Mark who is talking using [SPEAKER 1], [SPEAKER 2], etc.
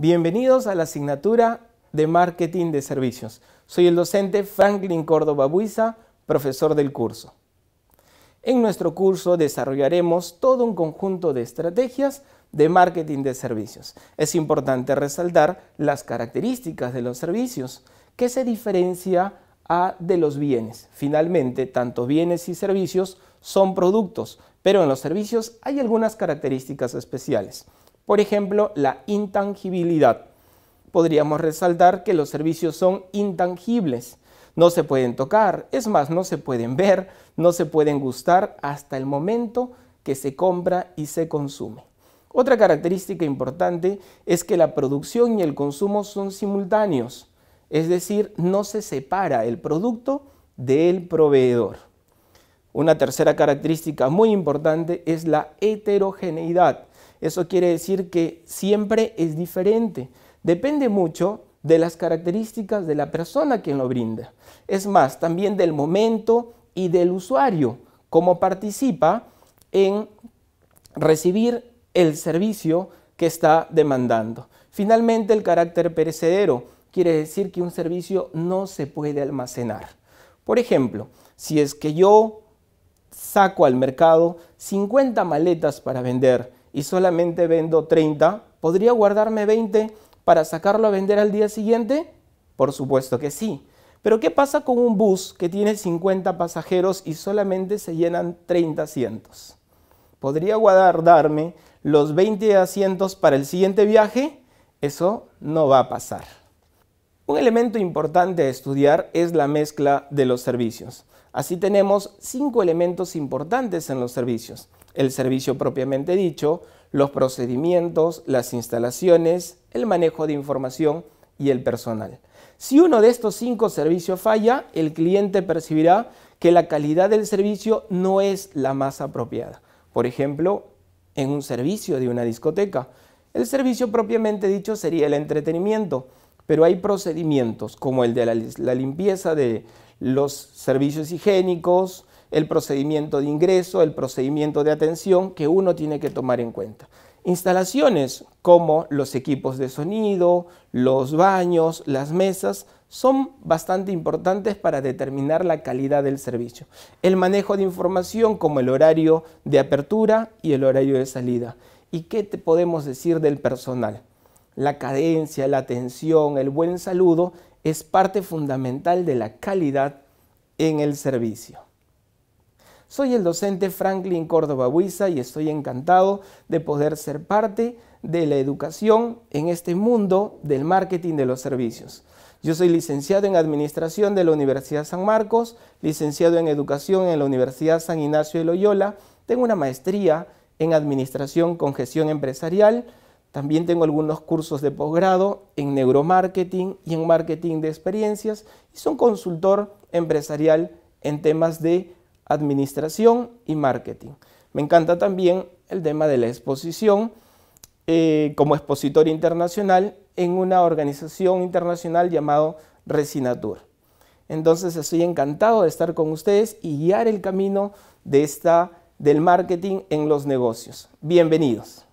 [SPEAKER 1] Bienvenidos a la asignatura de Marketing de Servicios. Soy el docente Franklin Córdoba Buiza, profesor del curso. En nuestro curso desarrollaremos todo un conjunto de estrategias de marketing de servicios. Es importante resaltar las características de los servicios, que se diferencia a de los bienes. Finalmente, tanto bienes y servicios son productos, pero en los servicios hay algunas características especiales. Por ejemplo, la intangibilidad. Podríamos resaltar que los servicios son intangibles. No se pueden tocar, es más, no se pueden ver, no se pueden gustar hasta el momento que se compra y se consume. Otra característica importante es que la producción y el consumo son simultáneos, es decir, no se separa el producto del proveedor. Una tercera característica muy importante es la heterogeneidad. Eso quiere decir que siempre es diferente. Depende mucho de las características de la persona quien lo brinda. Es más, también del momento y del usuario, cómo participa en recibir el servicio que está demandando. Finalmente, el carácter perecedero quiere decir que un servicio no se puede almacenar. Por ejemplo, si es que yo saco al mercado 50 maletas para vender y solamente vendo 30, ¿podría guardarme 20 para sacarlo a vender al día siguiente? Por supuesto que sí. Pero ¿qué pasa con un bus que tiene 50 pasajeros y solamente se llenan 30 asientos? ¿Podría guardarme los 20 asientos para el siguiente viaje? Eso no va a pasar. Un elemento importante a estudiar es la mezcla de los servicios. Así tenemos cinco elementos importantes en los servicios. El servicio propiamente dicho, los procedimientos, las instalaciones, el manejo de información y el personal. Si uno de estos cinco servicios falla, el cliente percibirá que la calidad del servicio no es la más apropiada. Por ejemplo, en un servicio de una discoteca. El servicio propiamente dicho sería el entretenimiento, pero hay procedimientos como el de la, limpieza de los servicios higiénicos, el procedimiento de ingreso, el procedimiento de atención que uno tiene que tomar en cuenta. Instalaciones como los equipos de sonido, los baños, las mesas, son bastante importantes para determinar la calidad del servicio. El manejo de información como el horario de apertura y el horario de salida. ¿Y qué te podemos decir del personal? La cadencia, la atención, el buen saludo es parte fundamental de la calidad en el servicio. Soy el docente Franklin Córdoba Huiza y estoy encantado de poder ser parte de la educación en este mundo del marketing de los servicios. Yo soy licenciado en Administración de la Universidad San Marcos, licenciado en Educación en la Universidad San Ignacio de Loyola, tengo una maestría en Administración con Gestión Empresarial, también tengo algunos cursos de posgrado en neuromarketing y en marketing de experiencias y soy consultor empresarial en temas de administración y marketing. Me encanta también el tema de la exposición eh, como expositor internacional en una organización internacional llamado Resinatur. Entonces estoy encantado de estar con ustedes y guiar el camino del marketing en los negocios. Bienvenidos.